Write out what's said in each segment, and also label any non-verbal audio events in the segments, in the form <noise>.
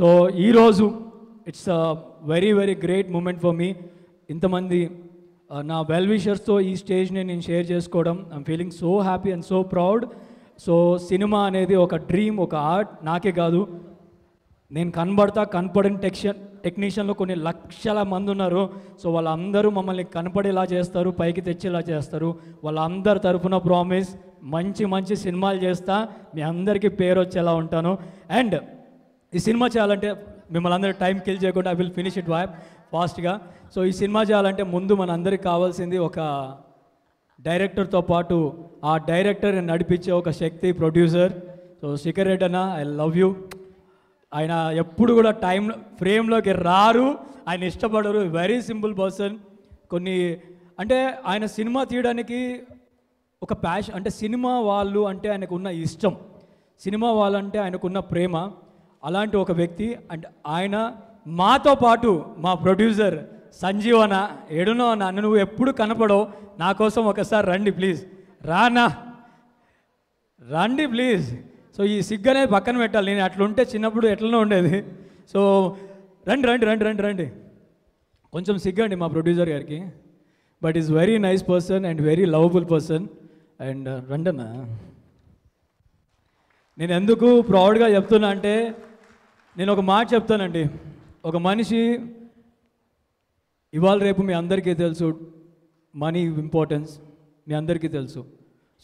so ఈరోజు it's a very very great moment for me ఇంతమంది నా వెల్ విషర్స్తో ఈ స్టేజ్ని నేను షేర్ చేసుకోవడం I'm feeling so happy and so proud so cinema అనేది ఒక డ్రీమ్ ఒక ఆర్ట్ నాకే కాదు నేను కనబడతా కనపడిన టెక్షన్ టెక్నీషియన్లో కొన్ని లక్షల మంది ఉన్నారు సో వాళ్ళందరూ మమ్మల్ని కనపడేలా చేస్తారు పైకి తెచ్చేలా చేస్తారు వాళ్ళందరి తరఫున ప్రామిస్ మంచి మంచి సినిమాలు చేస్తా మీ అందరికీ పేరు వచ్చేలా ఉంటాను అండ్ ఈ సినిమా చేయాలంటే మిమ్మల్ని అందరూ టైం కిల్ చేయకుండా I will finish it why ఫాస్ట్గా సో ఈ సినిమా చేయాలంటే ముందు మన అందరికి కావాల్సింది ఒక డైరెక్టర్తో పాటు ఆ డైరెక్టర్ నడిపించే ఒక శక్తి ప్రొడ్యూసర్ సో శిఖర్ రెడ్డి అన్న ఐ లవ్ యూ ఆయన ఎప్పుడు కూడా టైం ఫ్రేమ్లోకి రారు ఆయన ఇష్టపడరు వెరీ సింపుల్ పర్సన్ కొన్ని అంటే ఆయన సినిమా తీయడానికి ఒక ప్యాషన్ అంటే సినిమా వాళ్ళు అంటే ఆయనకు ఉన్న ఇష్టం సినిమా వాళ్ళంటే ఆయనకున్న ప్రేమ అలాంటి ఒక వ్యక్తి అండ్ ఆయన మాతో పాటు మా ప్రొడ్యూసర్ సంజీవ్ అన్న ఎడునో అన్న నువ్వు ఎప్పుడు కనపడవు నా కోసం ఒకసారి రండి ప్లీజ్ రానా రండి ప్లీజ్ సో ఈ సిగ్గనే అనేది పక్కన పెట్టాలి నేను అట్లుంటే చిన్నప్పుడు ఎట్లనో ఉండేది సో రండి రండి రండి రండి రండి కొంచెం సిగ్గండి మా ప్రొడ్యూసర్ గారికి but is very nice person and very lovable person and రండన్నా నేను ఎందుకు ప్రౌడ్గా చెప్తున్నా అంటే నేను ఒక మాట చెప్తానండి ఒక మనిషి ఇవాళ రేపు మీ అందరికీ తెలుసు మనీ ఇంపార్టెన్స్ మీ అందరికీ తెలుసు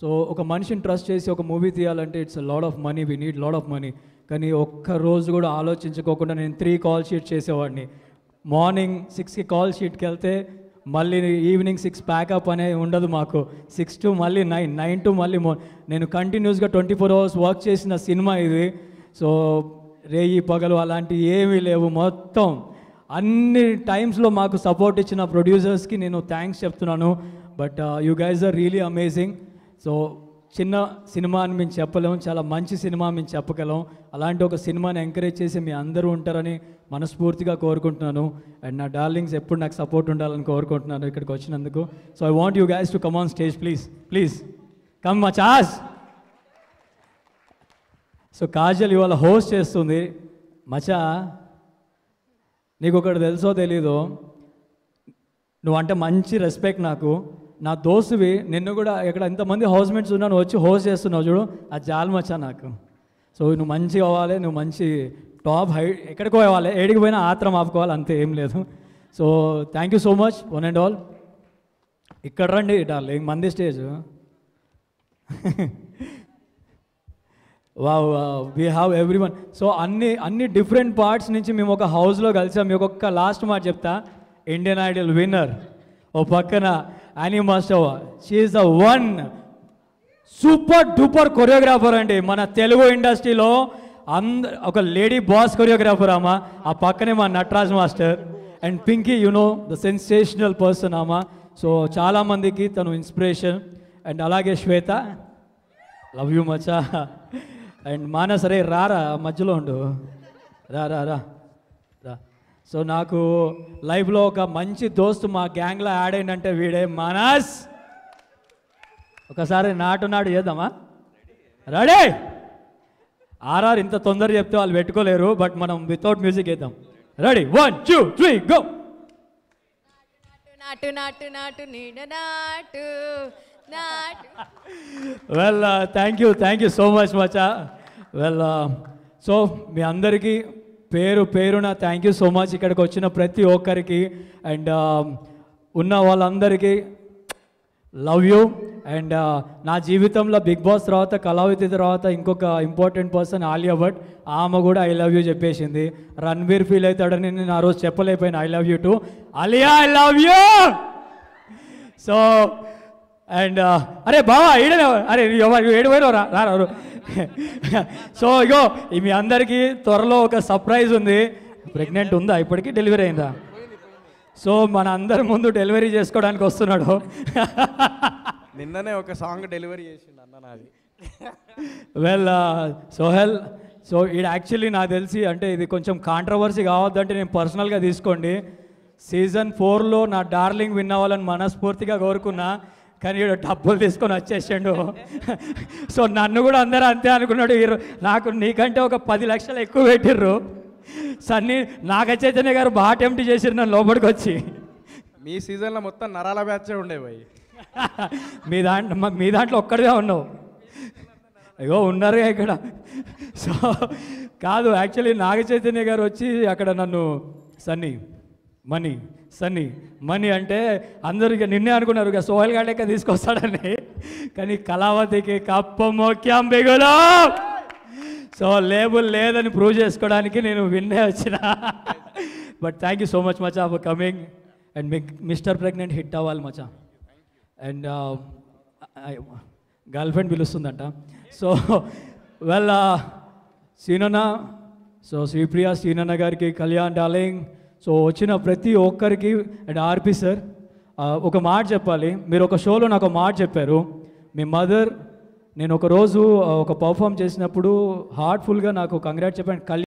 సో ఒక మనిషిని ట్రస్ట్ చేసి ఒక మూవీ తీయాలంటే it's lot of money we need lot of money కానీ ఒక్క రోజు కూడా ఆలోచించుకోకుండా నేను త్రీ కాల్ షీట్ చేసేవాడిని మార్నింగ్ సిక్స్కి కాల్ షీట్కి వెళ్తే మళ్ళీ ఈవినింగ్ సిక్స్ ప్యాకప్ అనే ఉండదు మాకు సిక్స్ టు మళ్ళీ నైన్ నైన్ టు మళ్ళీ నేను కంటిన్యూస్గా ట్వంటీ ఫోర్ అవర్స్ వర్క్ చేసిన సినిమా ఇది సో రేయి పగలు అలాంటివి ఏమీ లేవు మొత్తం అన్ని టైమ్స్లో మాకు సపోర్ట్ ఇచ్చిన ప్రొడ్యూసర్స్కి నేను థ్యాంక్స్ చెప్తున్నాను but you guys are really amazing so చిన్న సినిమా అని మేము చెప్పలేము చాలా మంచి సినిమా మేము చెప్పగలం అలాంటి ఒక సినిమాని ఎంకరేజ్ చేసి మీ అందరూ ఉంటారని మనస్ఫూర్తిగా కోరుకుంటున్నాను అండ్ నా డార్లింగ్స్ ఎప్పుడు నాకు సపోర్ట్ ఉండాలని కోరుకుంటున్నాను ఇక్కడికి వచ్చినందుకు so I want you guys to come on stage please please come మచాస్ సో కాజల్ ఇవాళ హోస్ట్ చేస్తుంది మచా నీకు ఒకటి తెలుసో నువ్వు అంటే మంచి రెస్పెక్ట్ నాకు నా దోస్తువి నిన్ను కూడా ఇక్కడ ఎంతమంది హౌస్మేట్స్ ఉన్నా నువ్వు వచ్చి హోస్ట్ చేస్తున్నావు చూడు ఆ జాలి మచా నాకు సో నువ్వు మంచి అవ్వాలి నువ్వు మంచి టాప్ హై ఎక్కడికో పోవాలి ఏడికి పోయినా ఆత్రం ఆపుకోవాలి అంతే ఏం లేదు so thank you so much one and all ఇక్కడ రండి డార్లింగ్ మంది stage <laughs> we have every one so అన్ని అన్ని డిఫరెంట్ పార్ట్స్ నుంచి మేము ఒక హౌస్లో కలిసాం మీకు ఒక్క లాస్ట్ మాట చెప్తా ఇండియన్ ఐడల్ విన్నర్ ఓ పక్కన Annie master she's the one super duper choreographer అండి మన తెలుగు ఇండస్ట్రీలో అంద ఒక లేడీ బాస్ కొరియోగ్రాఫర్ అమ్మా ఆ పక్కనే మా Nataraj master and Pinky you know the sensational person ఆమా సో చాలామందికి తను ఇన్స్పిరేషన్ అండ్ అలాగే శ్వేత లవ్ యూ మచా అండ్ మాన సరే రారా మధ్యలో ఉండు రా రా రా రా సో నాకు లైఫ్లో ఒక మంచి దోస్తు మా గ్యాంగ్లో యాడ్ అయిందంటే వీడే మానస్ ఒకసారి నాటు నాటు చేద్దామా రాడే ఆర్ఆర్ ఇంత తొందర చెప్తే వాళ్ళు పెట్టుకోలేరు బట్ మనం వితౌట్ మ్యూజిక్ వేద్దాం ready one two three go నాటు నాటు నాటు నాటు నాటు <laughs> well thank you thank you so much మచా వెల్ సో uh, మీ అందరికీ పేరు పేరున థ్యాంక్ యూ సో మచ్ ఇక్కడికి వచ్చిన ప్రతి ఒక్కరికి అండ్ uh, ఉన్న వాళ్ళందరికీ లవ్ యూ అండ్ నా జీవితంలో బిగ్ బాస్ తర్వాత కళావతి తర్వాత ఇంకొక ఇంపార్టెంట్ పర్సన్ ఆలియా భట్ ఆమె కూడా ఐ లవ్ యూ చెప్పేసింది రణ్వీర్ ఫీల్ అవుతాడని నేను ఆ రోజు చెప్పలేకపోయినా I love you too Alia I love you so and అరే బాబా ఈడనే అరే ఏడు పోయినా రా సో <laughs> ఇగో మీ అందరికీ త్వరలో ఒక సర్ప్రైజ్ ఉంది ప్రెగ్నెంట్ ఉందా ఇప్పటికీ డెలివరీ అయిందా సో మన అందరి ముందు డెలివరీ చేసుకోవడానికి వస్తున్నాడు <laughs> నిన్ననే ఒక సాంగ్ డెలివరీ చేసిండు అన్న నాది వెల్ సోహెల్ సో ఇది యాక్చువల్లీ నాకు తెలిసి అంటే ఇది కొంచెం కాంట్రవర్సీ కావద్దంటే నేను పర్సనల్గా తీసుకోండి సీజన్ ఫోర్లో నా డార్లింగ్ విన్ అవ్వాలని మనస్ఫూర్తిగా కోరుకున్నా కానీ వీడు డబ్బులు తీసుకొని వచ్చేసాడు సో నన్ను కూడా అందరూ అంతే అనుకున్నాడు వీరు నాకు నీకంటే ఒక పది లక్షలు ఎక్కువ పెట్టిర్రు సన్నీ నాగచైతన్య గారు బాగా అటెంప్ట్ చేసిరు నన్ను లోపలికి వచ్చి మీ సీజన్లో మొత్తం నరాల బ్యాచ్ ఉండేవి పోయి మీ దాంట్లో మీ దాంట్లో ఒక్కడిగా ఉన్నావు అయ్యో ఉన్నారు ఇక్కడ సో కాదు యాక్చువల్లీ నాగచైతన్య గారు వచ్చి అక్కడ నన్ను సన్నీ మనీ సన్నీ మనీ అంటే అందరికీ నిన్నే అనుకున్నారు ఇక సోహల్ గాడేక తీసుకొస్తాడని కానీ కళావతికి కప్ప మోక్యం బిగులో సో లేబుల్ లేదని ప్రూవ్ చేసుకోవడానికి నేను విన్నే వచ్చిన but thank you so much మచా ఫర్ కమింగ్ అండ్ మీ మిస్టర్ ప్రెగ్నెంట్ హిట్ అవ్వాలి మచా అండ్ గర్ల్ ఫ్రెండ్ పిలుస్తుందంట సో వెల్ సీనన్న సో శ్రీప్రియ సీనన్న గారికి కళ్యాణ్ డార్లింగ్ సో వచ్చిన ప్రతి ఒక్కరికి అండ్ ఆర్పి సార్ ఒక మాట చెప్పాలి మీరు ఒక షోలో నాకు ఒక మాట చెప్పారు మీ మదర్ నేను ఒకరోజు ఒక పర్ఫామ్ చేసినప్పుడు హార్ట్ఫుల్గా నాకు కంగ్రాట్ చెప్పాను